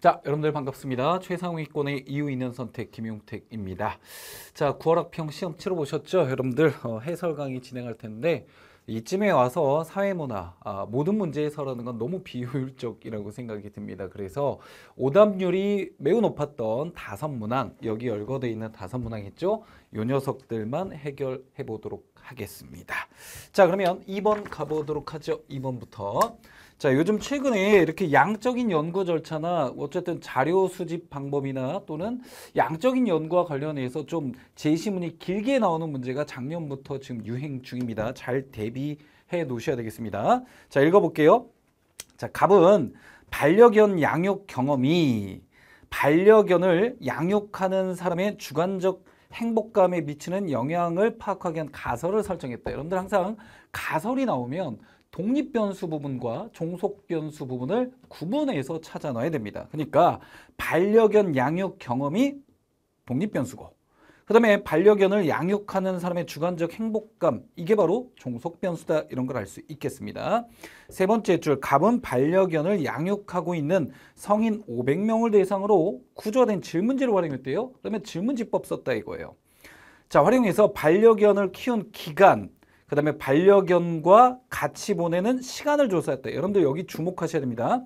자, 여러분들 반갑습니다. 최상위권의 이유 있는 선택 김용택입니다. 자, 9월 학평 시험 치러 보셨죠? 여러분들 어, 해설 강의 진행할 텐데 이쯤에 와서 사회문화 아, 모든 문제 에서라는건 너무 비효율적이라고 생각이 듭니다. 그래서 오답률이 매우 높았던 다섯 문항 여기 열거되어 있는 다섯 문항 있죠? 요 녀석들만 해결해 보도록 하겠습니다. 자, 그러면 2번 가보도록 하죠. 2번부터. 자, 요즘 최근에 이렇게 양적인 연구 절차나 어쨌든 자료 수집 방법이나 또는 양적인 연구와 관련해서 좀 제시문이 길게 나오는 문제가 작년부터 지금 유행 중입니다. 잘 대비해 놓으셔야 되겠습니다. 자, 읽어볼게요. 자, 갑은 반려견 양육 경험이 반려견을 양육하는 사람의 주관적 행복감에 미치는 영향을 파악하기 위한 가설을 설정했다. 여러분들 항상 가설이 나오면 독립변수 부분과 종속변수 부분을 구분해서 찾아놔야 됩니다. 그러니까 반려견 양육 경험이 독립변수고 그다음에 반려견을 양육하는 사람의 주관적 행복감 이게 바로 종속 변수다 이런 걸 알 수 있겠습니다. 세 번째 줄 갑은 반려견을 양육하고 있는 성인 500명을 대상으로 구조화된 질문지를 활용했대요. 그러면 질문지법 썼다 이거예요. 자 활용해서 반려견을 키운 기간 그 다음에 반려견과 같이 보내는 시간을 조사했다. 여러분들 여기 주목하셔야 됩니다.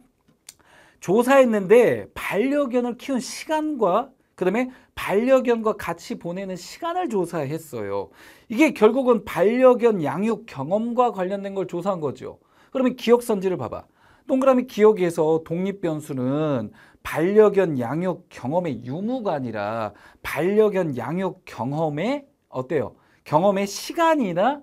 조사했는데 반려견을 키운 시간과 그다음에 반려견과 같이 보내는 시간을 조사했어요. 이게 결국은 반려견 양육 경험과 관련된 걸 조사한 거죠. 그러면 기억 선지를 봐봐. 동그라미 기억에서 독립 변수는 반려견 양육 경험의 유무가 아니라 반려견 양육 경험의 어때요? 경험의 시간이나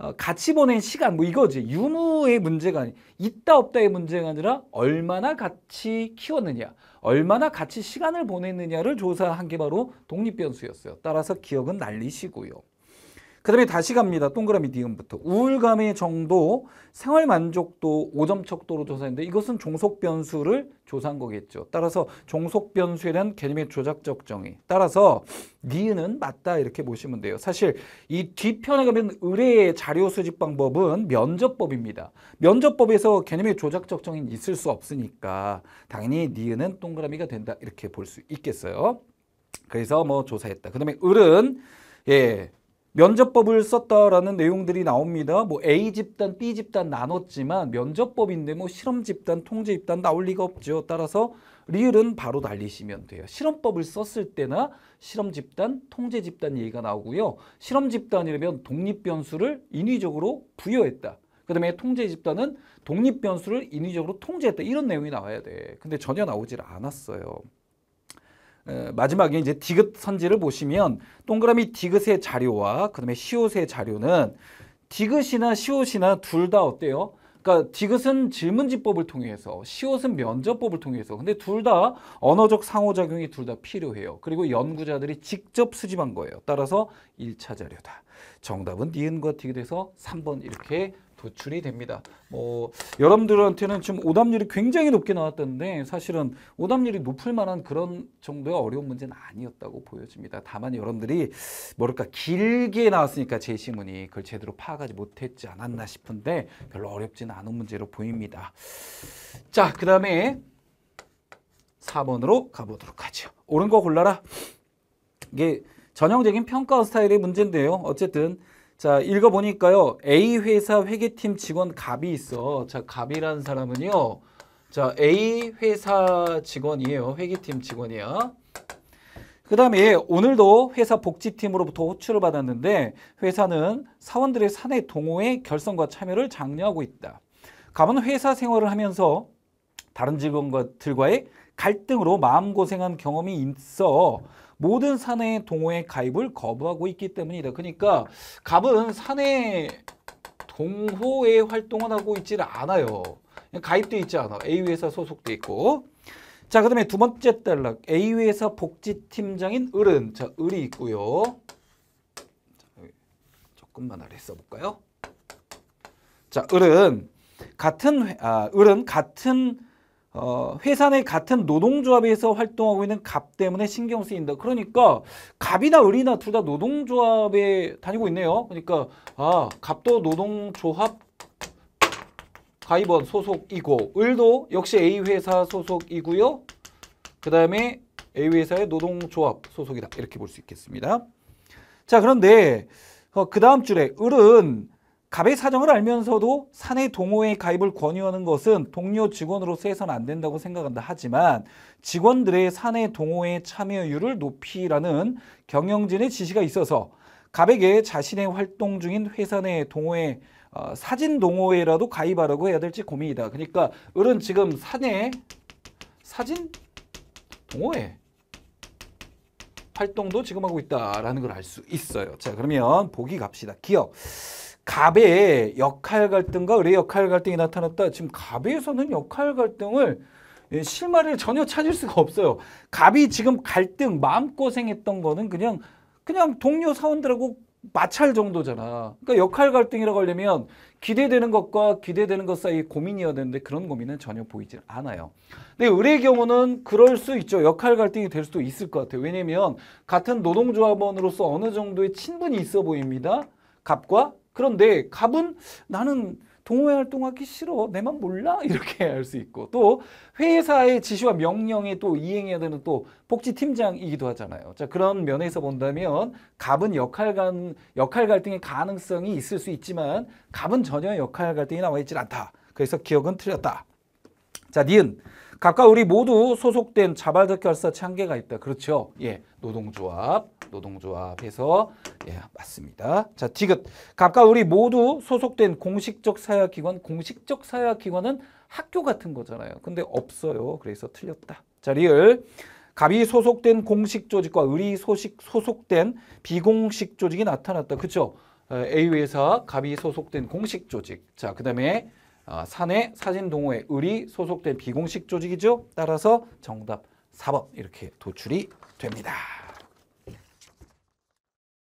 어, 같이 보낸 시간 뭐 이거지 유무의 문제가 아니 있다 없다의 문제가 아니라 얼마나 같이 키웠느냐 얼마나 같이 시간을 보냈느냐를 조사한 게 바로 독립변수였어요 따라서 기억은 날리시고요 그 다음에 다시 갑니다. 동그라미 니귿부터 우울감의 정도, 생활 만족도, 오점 척도로 조사했는데 이것은 종속 변수를 조사한 거겠죠. 따라서 종속 변수에 대한 개념의 조작적 정의. 따라서 니은은 맞다 이렇게 보시면 돼요. 사실 이 뒤편에 가면 의뢰의 자료 수집 방법은 면접법입니다. 면접법에서 개념의 조작적 정의는 있을 수 없으니까 당연히 니은은 동그라미가 된다 이렇게 볼 수 있겠어요. 그래서 뭐 조사했다. 그 다음에 을은 예, 면접법을 썼다라는 내용들이 나옵니다. 뭐 A 집단, B 집단 나눴지만 면접법인데 뭐 실험 집단, 통제 집단 나올 리가 없죠. 따라서 리을은 바로 달리시면 돼요. 실험법을 썼을 때나 실험 집단, 통제 집단 얘기가 나오고요. 실험 집단이라면 독립 변수를 인위적으로 부여했다. 그다음에 통제 집단은 독립 변수를 인위적으로 통제했다. 이런 내용이 나와야 돼. 근데 전혀 나오질 않았어요. 마지막에 이제 디귿 선지를 보시면 동그라미 디귿의 자료와 그다음에 시옷의 자료는 디귿이나 시옷이나 둘 다 어때요? 그러니까 디귿은 질문지법을 통해서 시옷은 면접법을 통해서 근데 둘 다 언어적 상호작용이 둘 다 필요해요. 그리고 연구자들이 직접 수집한 거예요. 따라서 일차 자료다. 정답은 니은과 디귿에서 삼번 이렇게 도출이 됩니다. 뭐 여러분들한테는 지금 오답률이 굉장히 높게 나왔던데 사실은 오답률이 높을 만한 그런 정도의 어려운 문제는 아니었다고 보여집니다. 다만 여러분들이 뭐랄까 길게 나왔으니까 제시문이 그걸 제대로 파악하지 못했지 않았나 싶은데 별로 어렵진 않은 문제로 보입니다. 자, 그 다음에 4번으로 가보도록 하죠. 옳은 거 골라라. 이게 전형적인 평가 스타일의 문제인데요. 어쨌든 자, 읽어보니까요. A 회사 회계팀 직원 갑이 있어. 자, 갑이라는 사람은요. 자, A 회사 직원이에요. 회계팀 직원이야. 그 다음에 오늘도 회사 복지팀으로부터 호출을 받았는데 회사는 사원들의 사내 동호회 결성과 참여를 장려하고 있다. 갑은 회사 생활을 하면서 다른 직원들과의 갈등으로 마음고생한 경험이 있어 모든 사내 동호회 가입을 거부하고 있기 때문이다. 그러니까 갑은 사내 동호회 활동을 하고 있지 않아요. 가입돼 있지 않아. A 회사 소속돼 있고. 자, 그다음에 두 번째 단락 A 회사 복지팀장인 을은 자, 을이 있고요. 조금만 아래 써 볼까요? 자, 을은 같은 회, 아, 을은 같은 어, 회사 내 같은 노동조합에서 활동하고 있는 갑 때문에 신경 쓰인다. 그러니까 갑이나 을이나 둘 다 노동조합에 다니고 있네요. 그러니까 아 갑도 노동조합 가입원 소속이고 을도 역시 A회사 소속이고요. 그 다음에 A회사의 노동조합 소속이다. 이렇게 볼 수 있겠습니다. 자 그런데 어, 그 다음 줄에 을은 갑의 사정을 알면서도 사내 동호회 가입을 권유하는 것은 동료 직원으로서 해서는 안 된다고 생각한다 하지만 직원들의 사내 동호회 참여율을 높이라는 경영진의 지시가 있어서 갑에게 자신의 활동 중인 회사 내 동호회 어, 사진 동호회라도 가입하라고 해야 될지 고민이다. 그러니까 을은 지금 사내 사진 동호회 활동도 지금 하고 있다라는 걸 알 수 있어요. 자 그러면 보기 갑시다. 기억. 갑의 역할 갈등과 을의 역할 갈등이 나타났다. 지금 갑에서는 역할 갈등을 예, 실마리를 전혀 찾을 수가 없어요. 갑이 지금 갈등, 마음고생했던 거는 그냥 그냥 동료 사원들하고 마찰 정도잖아. 그러니까 역할 갈등이라고 하려면 기대되는 것과 기대되는 것 사이 고민이어야 되는데 그런 고민은 전혀 보이지 않아요. 근데 을의 경우는 그럴 수 있죠. 역할 갈등이 될 수도 있을 것 같아요. 왜냐면 같은 노동조합원으로서 어느 정도의 친분이 있어 보입니다. 갑과 그런데 갑은 나는 동호회 활동하기 싫어. 내 맘 몰라. 이렇게 할 수 있고 또 회사의 지시와 명령에 또 이행해야 되는 또 복지팀장이기도 하잖아요. 자, 그런 면에서 본다면 갑은 역할 간 역할 갈등의 가능성이 있을 수 있지만 갑은 전혀 역할 갈등이 나와 있질 않다. 그래서 기억은 틀렸다. 자, 니은. 갑과 을이 모두 소속된 자발적 결사체 계가 있다. 그렇죠. 예. 노동조합. 노동조합에서 예, 맞습니다. 자, 디귿. 각각 우리 모두 소속된 공식적 사회기관 공식적 사회기관은 학교 같은 거잖아요. 근데 없어요. 그래서 틀렸다. 자, 리을. 갑이 소속된 공식 조직과 을이 소식 소속된 비공식 조직이 나타났다. 그렇죠? 어, A 회사 갑이 소속된 공식 조직. 자, 그다음에 어, 사내 사진 동호회 을이 소속된 비공식 조직이죠. 따라서 정답 4번 이렇게 도출이 됩니다.